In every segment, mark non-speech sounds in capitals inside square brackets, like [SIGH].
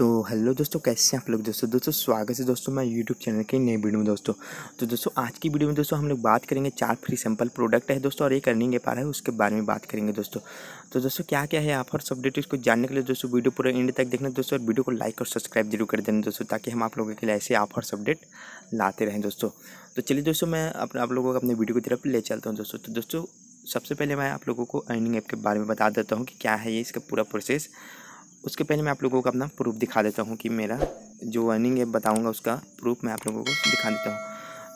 तो हेलो दोस्तों कैसे हैं आप लोग दोस्तों दोस्तों स्वागत है दोस्तों मैं यूट्यूब चैनल के नई वीडियो में दोस्तों तो दोस्तों आज की वीडियो में दोस्तों हम लोग बात करेंगे चार फ्री सैंपल प्रोडक्ट है दोस्तों और एक अर्निंग रहा है उसके बारे में बात करेंगे दोस्तों तो दोस्तों क्या क्या है आप और सब इसको जानने के लिए दोस्तों वीडियो पूरा एंड तक देखना दोस्तों और वीडियो को लाइक और सब्सक्राइब जरूर कर देना दोस्तों ताकि हम आप लोगों के लिए ऐसे ऑफर्स अपडेट लाते रहें दोस्तों तो चलिए दोस्तों मैं अपने आप लोगों को अपने वीडियो की तरफ ले चलता हूँ दोस्तों तो दोस्तों सबसे पहले मैं आप लोगों को अर्निंग ऐप के बारे में बता देता हूँ कि क्या है ये इसका पूरा प्रोसेस उसके पहले मैं आप लोगों को अपना प्रूफ दिखा देता हूँ कि मेरा जो अर्निंग ऐप बताऊँगा उसका प्रूफ मैं आप लोगों को दिखा देता हूँ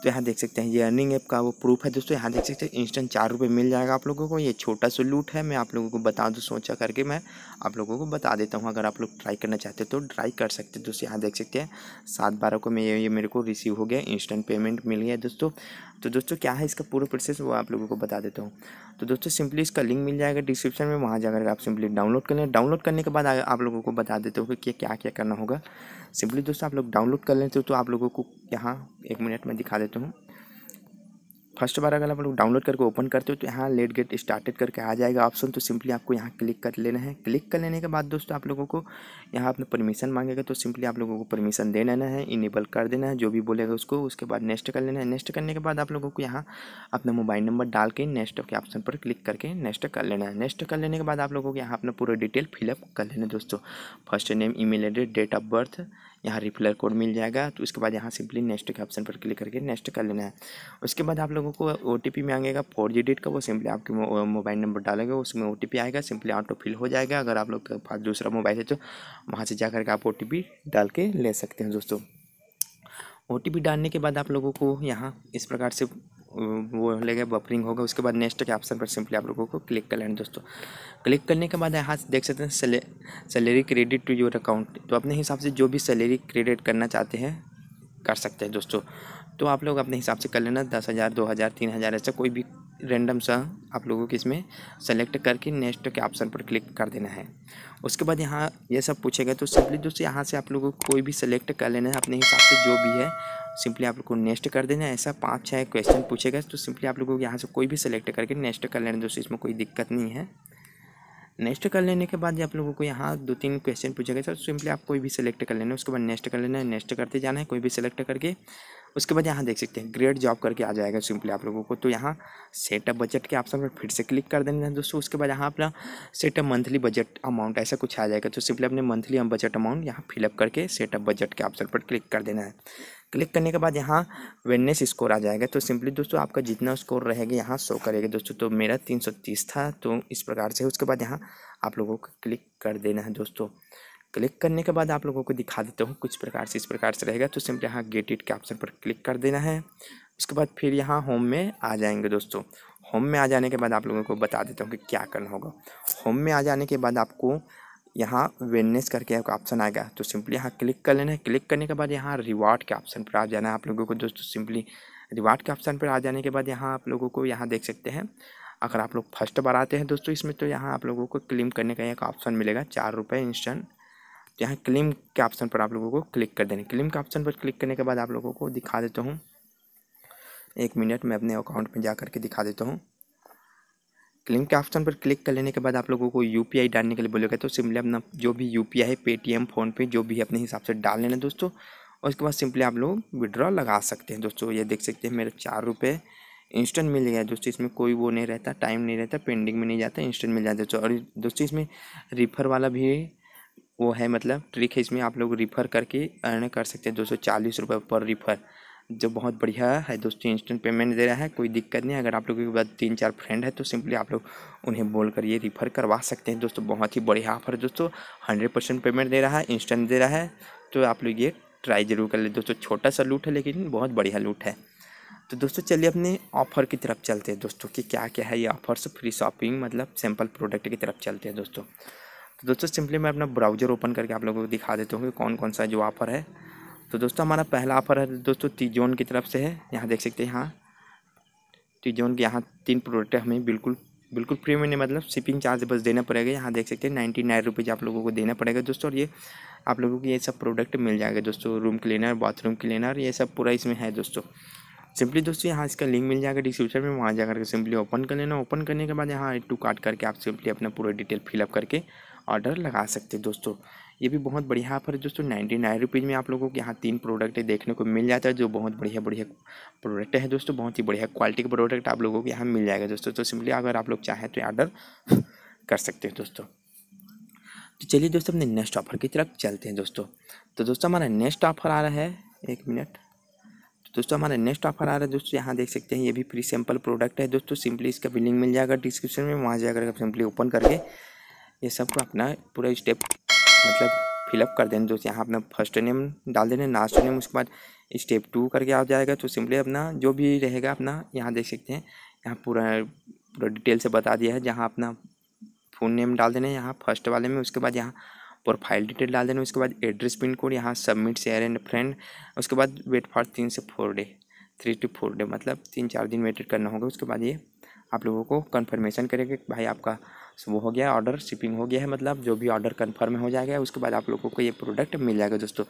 तो यहाँ देख सकते हैं ये अर्निंग ऐप का वो प्रूफ है दोस्तों यहाँ देख सकते हैं इंस्टेंट चार रुपये मिल जाएगा आप लोगों को ये छोटा सा लूट है मैं आप लोगों को बता दूँ सोचा करके मैं आप लोगों को बता देता हूँ अगर आप लोग ट्राई करना चाहते हो तो ट्राई कर सकते हैं दोस्तों यहाँ देख सकते हैं सात बारह को मैं ये, ये मेरे को रिसीव हो गया इंस्टेंट पेमेंट मिल गया दोस्तों तो दोस्तों क्या है इसका पूरा प्रोसेस वो आप लोगों को बता देता हूँ तो दोस्तों सिंपली इसका लिंक मिल जाएगा डिस्क्रिप्शन में वहाँ जाकर आप सिंपली डाउनलोड कर लें डाउनलोड करने के बाद आप लोगों को बता देते हो कि क्या क्या क्या करना होगा सिंपली दोस्तों आप लोग डाउनलोड कर लेते हो तो आप लोगों को यहाँ एक मिनट में दिखा देता हूँ फर्स्ट बार अगर आप लोग डाउनलोड करके ओपन करते हो तो यहाँ लेट गेट स्टार्टेड करके आ जाएगा ऑप्शन तो सिंपली आपको यहाँ क्लिक कर लेना है क्लिक कर लेने के बाद दोस्तों आप लोगों को यहाँ आपने परमिशन मांगेगा तो सिंपली आप लोगों को परमिशन दे लेना है इनेबल कर देना है जो भी बोलेगा उसको उसके बाद नेक्स्ट कर लेना है नेक्स्ट करने के बाद आप लोगों को यहाँ अपना मोबाइल नंबर डाल के नेक्स्ट के ऑप्शन पर क्लिक करके नेक्स्ट कर लेना है नेक्स्ट कर लेने के बाद आप लोगों को यहाँ अपना पूरा डिटेल फिलअप कर लेना है दोस्तों first name e address date of birth यहाँ रिफिलर कोड मिल जाएगा तो उसके बाद यहाँ सिंपली नेक्स्ट के ऑप्शन पर क्लिक करके नेक्स्ट कर लेना है उसके बाद आप लोगों को ओ टी पी मांगेगा फोर जी डेट का वो सिंपली आपके मोबाइल नंबर डालेंगे उसमें ओ टी पी आएगा सिंपली ऑटो फिल हो जाएगा अगर आप लोग के पास दूसरा मोबाइल है तो वहाँ से जा करके आप ओ टी पी डाल के ले सकते हैं दोस्तों ओ टी पी डालने के बाद आप लोगों को यहाँ इस प्रकार से वो लगेगा बफरिंग होगा उसके बाद नेक्स्ट के ऑप्शन पर सिंपली आप लोगों को क्लिक कर लेना दोस्तों क्लिक करने के बाद यहाँ से देख सकते हैं salary credit to your account तो अपने हिसाब से जो भी सैलरी क्रेडिट करना चाहते हैं कर सकते हैं दोस्तों तो आप लोग अपने हिसाब से कर लेना दस हज़ार दो हज़ार तीन हज़ार ऐसा कोई भी रेंडम सा आप लोगों को इसमें सेलेक्ट करके नेक्स्ट के ऑप्शन पर क्लिक कर देना है उसके बाद यहाँ ये यह सब पूछेगा तो सिंपली दोस्तों यहाँ से आप लोगों को कोई भी सेलेक्ट कर लेना है अपने हिसाब से जो भी है सिंपली आप लोग को नेक्स्ट कर देना ऐसा पाँच छः क्वेश्चन पूछेगा तो सिंपली आप लोगों को यहाँ से कोई भी सेलेक्ट करके नेक्स्ट कर लेना दोस्तों इसमें कोई दिक्कत नहीं है नेक्स्ट कर लेने के बाद जब आप लोगों को यहाँ दो तीन क्वेश्चन पूछा गया सर सिंपली आप कोई भी सिलेक्ट कर लेना है उसके बाद नेक्स्ट कर लेना है नेक्स्ट करते जाना है कोई भी सिलेक्ट करके उसके बाद यहाँ देख सकते हैं ग्रेड जॉब करके आ जाएगा सिंपली आप लोगों को तो यहाँ सेटअप बजट के ऑप्शन पर फिर से क्लिक कर देना है दोस्तों उसके बाद यहाँ अपना सेटअप मंथली बजट अमाउंट ऐसा कुछ आ जाएगा तो सिंपली अपने मंथली बजट अमाउंट यहाँ फिलअप करके सेटअप बजट के ऑप्शन पर क्लिक कर देना है क्लिक करने के बाद यहाँ वेलनेस स्कोर आ जाएगा तो सिंपली दोस्तों आपका जितना स्कोर रहेगा यहाँ शो करेगा दोस्तों तो मेरा तीन सौ तीस था तो इस प्रकार से उसके बाद यहाँ आप लोगों को क्लिक कर देना है दोस्तों क्लिक करने के बाद आप लोगों को दिखा देता हूँ कुछ प्रकार से इस प्रकार से रहेगा तो सिंपली यहाँ गेट इट के ऑप्शन पर क्लिक कर देना है उसके बाद फिर यहाँ होम में आ जाएंगे दोस्तों होम में आ जाने के बाद आप लोगों को बता देता हूँ कि क्या करना होगा होम में आ जाने के बाद आपको यहाँ वेलनेस करके आपका ऑप्शन आएगा तो सिंपली यहाँ क्लिक कर लेना है क्लिक करने के बाद यहाँ रिवार्ड के ऑप्शन पर आ जाना है आप लोगों को दोस्तों सिंपली रिवार्ड के ऑप्शन पर आ जाने के बाद यहाँ आप लोगों को यहाँ देख सकते हैं अगर आप लोग फर्स्ट बार आते हैं दोस्तों इसमें तो यहाँ आप लोगों को क्लेम करने का एक ऑप्शन मिलेगा चार रुपये इंस्टेंट तो यहाँ क्लेम के ऑप्शन पर आप लोगों को क्लिक कर देना क्लेम के ऑप्शन पर क्लिक करने के बाद आप लोगों को दिखा देता हूँ एक मिनट मैं अपने अकाउंट में जा करके दिखा देता हूँ लिंक के ऑप्शन पर क्लिक कर लेने के बाद आप लोगों को यू डालने के लिए बोलेगा तो सिंपली अपना जो भी यू पी है पेटीएम फ़ोनपे जो भी अपने हिसाब से डाल लेना दोस्तों और उसके बाद सिंपली आप लोग विड्रॉ लगा सकते हैं दोस्तों ये देख सकते हैं मेरे चार रुपये इंस्टेंट मिल गया दोस्तों इसमें कोई वो नहीं रहता टाइम नहीं रहता पेंडिंग में नहीं जाता इंस्टेंट मिल जाता दोस्तों और दोस्तों इसमें रिफ़र वाला भी वो है मतलब ट्रिक है इसमें आप लोग रिफ़र करके अर्न कर सकते हैं दो चालीस रुपये पर रिफ़र जो बहुत बढ़िया है दोस्तों इंस्टेंट पेमेंट दे रहा है कोई दिक्कत नहीं अगर आप लोगों के पास तीन चार फ्रेंड है तो सिंपली आप लोग उन्हें बोल कर ये रिफ़र करवा सकते हैं दोस्तों बहुत ही बढ़िया ऑफर दोस्तों हंड्रेड परसेंट पेमेंट दे रहा है इंस्टेंट दे रहा है तो आप लोग ये ट्राई ज़रूर कर ले दोस्तों छोटा सा लूट है लेकिन बहुत बढ़िया लूट है तो दोस्तों चलिए अपने ऑफर की तरफ चलते हैं दोस्तों कि क्या क्या है ये ऑफर्स फ्री शॉपिंग मतलब सैम्पल प्रोडक्ट की तरफ चलते हैं दोस्तों तो दोस्तों सिंपली मैं अपना ब्राउज़र ओपन करके आप लोगों को दिखा देता हूँ कि कौन कौन सा जो ऑफर है तो दोस्तों हमारा पहला ऑफर है दोस्तों तीजोन की तरफ से है यहाँ देख सकते हैं यहाँ टीजोन के यहाँ तीन प्रोडक्ट हमें बिल्कुल बिल्कुल फ्री में नहीं मतलब शिपिंग चार्ज बस देना पड़ेगा यहाँ देख सकते हैं नाइन्टी नाइन रुपीज़ आप लोगों को देना पड़ेगा दोस्तों और ये आप लोगों को ये सब प्रोडक्ट मिल जाएगा दोस्तों रूम क्लीनर बाथरूम क्लीनर ये सब पूरा इसमें है दोस्तों सिंपली दोस्तों यहाँ इसका लिंक मिल जाएगा डिस्क्रिप्शन में वहाँ जाकर के सिंपली ओपन कर लेना ओपन करने के बाद यहाँ टू काट करके आप सिंपली अपना पूरा डिटेल फिलअप करके ऑर्डर लगा सकते हैं दोस्तों ये भी बहुत बढ़िया ऑफर है दोस्तों नाइन्टी नाइन रुपीज़ में आप लोगों को यहाँ तीन प्रोडक्ट देखने को मिल जाता है जो बहुत बढ़िया बढ़िया प्रोडक्ट है दोस्तों बहुत ही बढ़िया क्वालिटी का प्रोडक्ट आप लोगों को यहाँ मिल जाएगा दोस्तों तो सिंपली अगर आप लोग चाहें तो ऑर्डर [LAUGHS] कर सकते हैं दोस्तों तो चलिए दोस्तों अपने नेक्स्ट ऑफर की तरफ चलते हैं दोस्तों तो दोस्तों हमारा नेक्स्ट ऑफर आ रहा है एक मिनट तो दोस्तों हमारा नेक्स्ट ऑफर आ रहा है दोस्तों यहाँ देख सकते हैं ये भी फ्री सैंपल प्रोडक्ट है दोस्तों सिंपली इसका भी लिंक मिल जाएगा डिस्क्रिप्शन में वहाँ जाकर सिंपली ओपन करके ये सबको अपना पूरा स्टेप मतलब फिलअप कर देना जो यहाँ अपना फर्स्ट नेम डाल देना लास्ट नेम उसके बाद स्टेप टू करके आ जाएगा तो सिंपली अपना जो भी रहेगा अपना यहाँ देख सकते हैं यहाँ पूरा पूरा डिटेल से बता दिया है जहाँ अपना फ़ोन नेम डाल देना है यहाँ फर्स्ट वाले में उसके बाद यहाँ प्रोफाइल डिटेल डाल देना उसके बाद एड्रेस पिन कोड यहाँ सबमिट शेयर एंड फ्रेंड उसके बाद वेट फॉर तीन से four day three to four day मतलब तीन चार दिन वेटेड करना होगा उसके बाद ये आप लोगों को कन्फर्मेशन करेगा भाई आपका सो वो हो गया ऑर्डर शिपिंग हो गया है मतलब जो भी ऑर्डर कन्फर्म हो जाएगा उसके बाद आप लोगों को ये प्रोडक्ट मिल जाएगा दोस्तों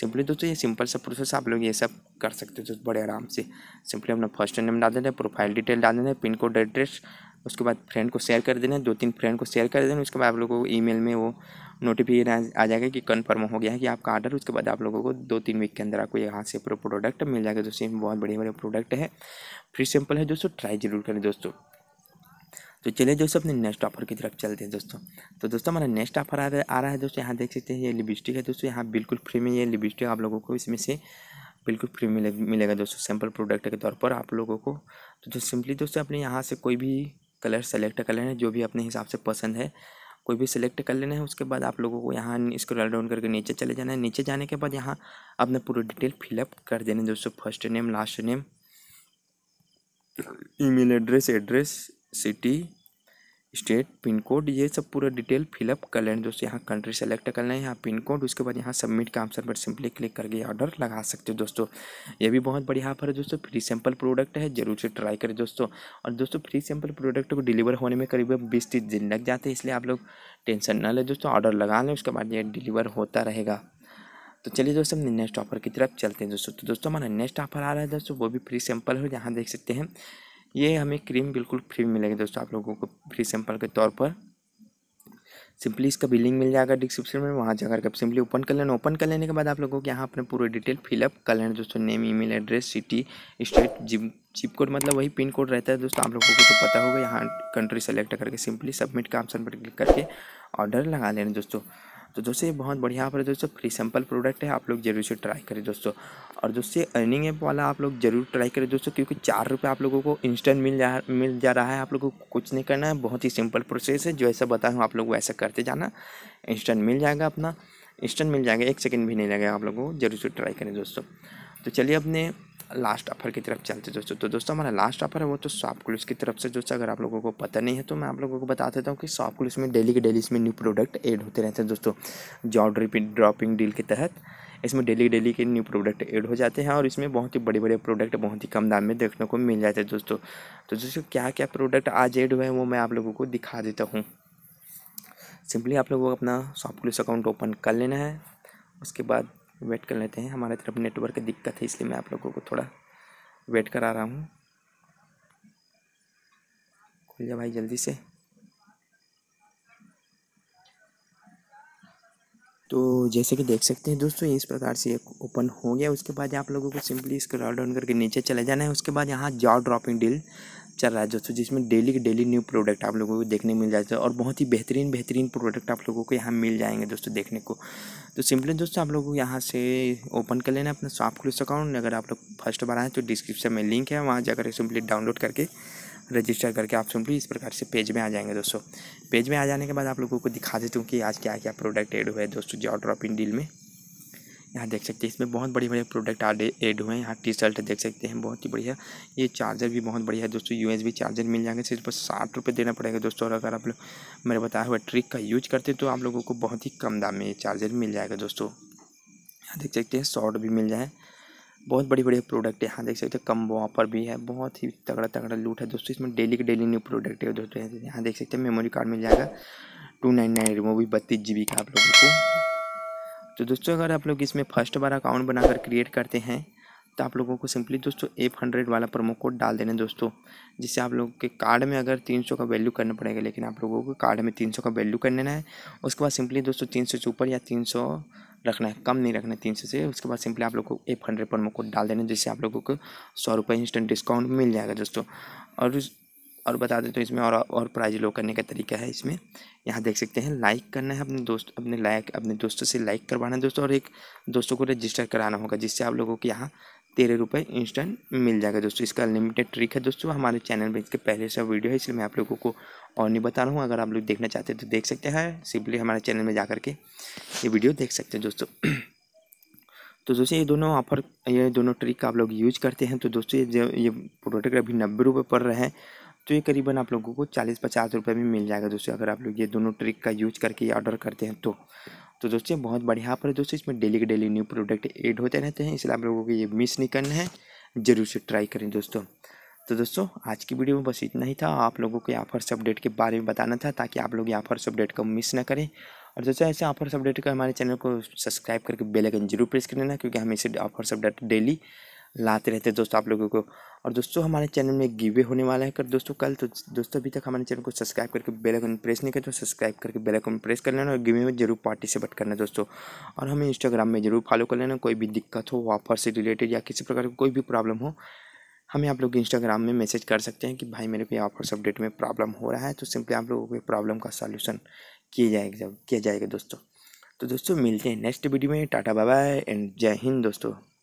सिंपली दोस्तों ये सिंपल सा प्रोसेस आप लोग ये सब कर सकते हो दोस्तों बड़े आराम से सिंपली अपना फर्स्ट नेम डाल देना प्रोफाइल डिटेल डाल देना पिन कोड एड्रेस उसके बाद फ्रेंड को शेयर कर देना दो तीन फ्रेंड को शेयर कर देना उसके बाद आप लोगों को ईमेल में वो नोटिफिकेशन आ जाएगा कि कन्फर्म हो गया है कि आपका ऑर्डर उसके बाद आप लोगों को दो तीन वीक के अंदर आपको यहाँ से पूरा प्रोडक्ट मिल जाएगा दोस्तों बहुत बढ़िया बढ़िया प्रोडक्ट है फ्री सिंपल है दोस्तों ट्राई जरूर करें दोस्तों तो चलिए दोस्तों अपने नेक्स्ट ऑफर की तरफ चलते हैं दोस्तों तो दोस्तों हमारा नेक्स्ट ऑफर आ रहा है दोस्तों यहाँ देख सकते हैं ये लिपस्टिक है दोस्तों यहाँ बिल्कुल फ्री में ये लिपस्टिक आप लोगों को इसमें से बिल्कुल फ्री मिले मिलेगा दोस्तों सैम्पल प्रोडक्ट के तौर पर आप लोगों को तो जो सिंपली दोस्तों अपने यहाँ से कोई भी कलर सेलेक्ट कर लेना है जो भी अपने हिसाब से पसंद है कोई भी सिलेक्ट कर लेना है उसके बाद आप लोगों को यहाँ स्क्रॉल डाउन करके नीचे चले जाना है नीचे जाने के बाद यहाँ अपना पूरा डिटेल फिलअप कर देना दोस्तों first name last name email address address city state pin code ये सब पूरा डिटेल फिलअप कर लेना दोस्तों यहाँ कंट्री सेलेक्ट कर है यहाँ पिन कोड उसके बाद यहाँ सबमिट का ऑप्शन पर सिंपली क्लिक करके ऑर्डर लगा सकते हो दोस्तों ये भी बहुत बढ़िया ऑफर है दोस्तों फ्री सैंपल प्रोडक्ट है जरूर से ट्राई करें दोस्तों और दोस्तों फ्री सैंपल प्रोडक्ट को डिलीवर होने में करीब बीस तीस दिन लग जाते हैं इसलिए आप लोग टेंशन ना लें दोस्तों ऑर्डर लगा लें उसके बाद ये डिलीवर होता रहेगा तो चलिए दोस्तों हम नेक्स्ट ऑफर की तरफ चलते हैं दोस्तों तो दोस्तों हमारा नेक्स्ट ऑफर आ रहा है दोस्तों वो भी फ्री सैम्पल है जहाँ देख सकते हैं ये हमें क्रीम बिल्कुल फ्री में मिलेगी दोस्तों आप लोगों को फ्री सैंपल के तौर पर सिंपली इसका बिलिंग मिल जाएगा डिस्क्रिप्शन में वहाँ जाकर के सिंपली ओपन कर लेना ओपन कर लेने के बाद आप लोगों के यहाँ अपने पूरे डिटेल फिलअप कर लेना दोस्तों name email address city state zip zip code मतलब वही पिन कोड रहता है दोस्तों आप लोगों को तो पता होगा यहाँ कंट्री सेलेक्ट करके सिंपली सबमिट का ऑप्शन पर क्लिक करके ऑर्डर लगा लेना दोस्तों तो दोस्तों ये बहुत बढ़िया ऑफर है दोस्तों फ्री सैंपल प्रोडक्ट है आप लोग जरूर से ट्राई करें दोस्तों और दोस्तों अर्निंग ऐप वाला आप लोग जरूर ट्राई करें दोस्तों क्योंकि चार रुपये आप लोगों को इंस्टेंट मिल जा मिल जा रहा है आप लोगों को कुछ नहीं करना है बहुत ही सिंपल प्रोसेस है जो ऐसा बताया हूँ आप लोग वैसा करते जाना इंस्टेंट मिल जाएगा अपना इंस्टेंट मिल जाएगा एक सेकेंड भी नहीं लगेगा आप लोगों को जरूर से ट्राई करें दोस्तों तो चलिए अपने लास्ट ऑफर की तरफ चलते दोस्तों तो दोस्तों हमारा लास्ट ऑफर है वो तो शॉप क्लूज की तरफ से दोस्तों अगर आप लोगों को पता नहीं है तो मैं आप लोगों को बता देता हूँ कि शॉप क्लूज में डेली के डेली इसमें न्यू प्रोडक्ट एड होते रहते हैं दोस्तों जॉब ड्रॉपिंग डील के तहत इसमें डेली डेली के न्यू प्रोडक्ट ऐड हो जाते हैं और इसमें बहुत ही बड़े बड़े प्रोडक्ट बहुत ही कम दाम में देखने को मिल जाते हैं दोस्तों तो दोस्तों क्या क्या प्रोडक्ट आज ऐड हुए हैं वो मैं आप लोगों को दिखा देता हूँ सिंपली आप लोगों को अपना शॉप क्लूज़ अकाउंट ओपन कर लेना है उसके बाद वेट कर लेते हैं हमारे तरफ नेटवर्क की दिक्कत है इसलिए मैं आप लोगों को थोड़ा वेट करा रहा हूँ खुल जा भाई जल्दी से तो जैसे कि देख सकते हैं दोस्तों इस प्रकार से एक ओपन हो गया उसके बाद आप लोगों को सिंपली इसको डाउन करके नीचे चले जाना है उसके बाद यहाँ जॉ ड्रॉपिंग डील चल रहा है दोस्तों जिसमें डेली के डेली न्यू प्रोडक्ट आप लोगों को देखने मिल जाते हैं और बहुत ही बेहतरीन बेहतरीन प्रोडक्ट आप लोगों को यहाँ मिल जाएंगे दोस्तों देखने को तो सिंपली दोस्तों आप लोगों को यहाँ से ओपन कर लेना अपना शॉप क्लूस अकाउंट अगर आप लोग फर्स्ट बार आएँ तो डिस्क्रिप्शन में लिंक है वहाँ जाकर सिंपली डाउनलोड करके रजिस्टर करके आप सिंपली इस प्रकार से पेज में आ जाएंगे दोस्तों पेज में आ जाने के बाद आप लोगों को दिखा देता हूँ कि आज क्या क्या प्रोडक्ट एड हुए दोस्तों जॉ ड्रॉप इन डील में यहाँ देख सकते हैं इसमें बहुत बडी बड़े प्रोडक्ट आडे एड हुए हैं यहाँ टी-शर्ट देख सकते हैं बहुत ही बढ़िया ये चार्जर भी बहुत बढ़िया है दोस्तों यूएसबी चार्जर मिल जाएगा सिर्फ साठ रुपये देना पड़ेगा दोस्तों और अगर आप लोग मेरे बताया हुआ ट्रिक का यूज करते हैं तो आप लोगों को बहुत ही कम दाम में ये चार्जर मिल जाएगा दोस्तों यहाँ देख सकते हैं शॉर्ट भी मिल जाए बहुत बड़ी बड़ी प्रोडक्ट है यहाँ देख सकते हैं कम्बो ऑफर भी है बहुत ही तगड़ा तगड़ा लूट है दोस्तों इसमें डेली के डेली न्यू प्रोडक्ट है दोस्तों यहाँ देख सकते हैं मेमोरी कार्ड मिल जाएगा टू नाइन नाइन रिमो भी बत्तीस जी बी का आप लोगों को तो दोस्तों अगर आप लोग इसमें फर्स्ट बार अकाउंट बनाकर क्रिएट करते हैं तो आप लोगों को सिंपली दोस्तों एफ हंड्रेड वाला प्रोमो कोड डाल देना दोस्तों जिससे आप लोगों के कार्ड में अगर तीन सौ का वैल्यू करना पड़ेगा लेकिन आप लोगों को कार्ड में तीन सौ का वैल्यू कर लेना है उसके बाद सिंपली दोस्तों तीन सौ से ऊपर या तीन सौ रखना है कम नहीं रखना है तीन सौ से उसके बाद सिंपली आप लोग को एफ हंड्रेड प्रोमो कोड डाल देना जिससे आप लोगों को सौ रुपये इंस्टेंट डिस्काउंट मिल जाएगा दोस्तों और और बता दें तो इसमें और और प्राइज लो करने का तरीका है इसमें यहाँ देख सकते हैं लाइक करना है अपने दोस्त अपने लाइक अपने दोस्तों से लाइक करवाना है दोस्तों और एक दोस्तों को रजिस्टर कराना होगा जिससे आप लोगों को यहाँ तेरह रुपये इंस्टेंट मिल जाएगा दोस्तों इसका अनलिमिटेड ट्रिक है दोस्तों हमारे चैनल में इसके पहले से वीडियो है इसलिए मैं आप लोगों को और नहीं बता रहा हूँ अगर आप लोग देखना चाहते हैं तो देख सकते हैं सिंपली हमारे चैनल में जा के ये वीडियो देख सकते हैं दोस्तों [CLEARS THROAT] तो दोस्तों ये दोनों ऑफर ये दोनों ट्रिक आप लोग यूज करते हैं तो दोस्तों ये जो ये प्रोडक्ट अभी नब्बे रुपये पड़ रहे हैं तो ये करीबन आप लोगों को चालीस पचास रुपये में मिल जाएगा दोस्तों अगर आप लोग ये दोनों ट्रिक का यूज करके ये ऑर्डर करते हैं तो तो दोस्तों बहुत बढ़िया पर दोस्तों इसमें डेली के डेली न्यू प्रोडक्ट एड होते रहते हैं इसलिए आप लोगों को ये मिस नहीं करना है ज़रूर से ट्राई करें दोस्तों तो दोस्तों आज की वीडियो में बस इतना ही था आप लोगों को आफर्स अपडेट के बारे में बताना था ताकि आप लोग आफर्स अपडेट को मिस ना करें और दोस्तों ऐसे ऑफर्स अपडेट का हमारे चैनल को सब्सक्राइब करके बेल आइकन जरूर प्रेस कर लेना क्योंकि हम इसे ऑफर्स अपडेट डेली लाते रहते हैं दोस्तों आप लोगों को और दोस्तों हमारे चैनल में गिवे होने वाला है कर दोस्तों कल तो दोस्तों अभी तक हमारे चैनल को सब्सक्राइब करके बेल आइकन प्रेस नहीं करें तो सब्सक्राइब करके बेल आइकन प्रेस कर लेना और गिवे में जरूर पार्टिसिपेट करना दोस्तों और हमें इंस्टाग्राम में जरूर फॉलो कर लेना कोई भी दिक्कत हो ऑफर से रिलेटेड या किसी प्रकार की कोई भी प्रॉब्लम हो हमें आप लोग इंस्टाग्राम में मैसेज कर सकते हैं कि भाई मेरे को ऑफर्स अपडेट में प्रॉब्लम हो रहा है तो सिंपली आप लोगों के प्रॉब्लम का सॉल्यूशन किया जाएगा किया जाएगा दोस्तों तो दोस्तों मिलते हैं नेक्स्ट वीडियो में टाटा बाय बाय एंड जय हिंद दोस्तों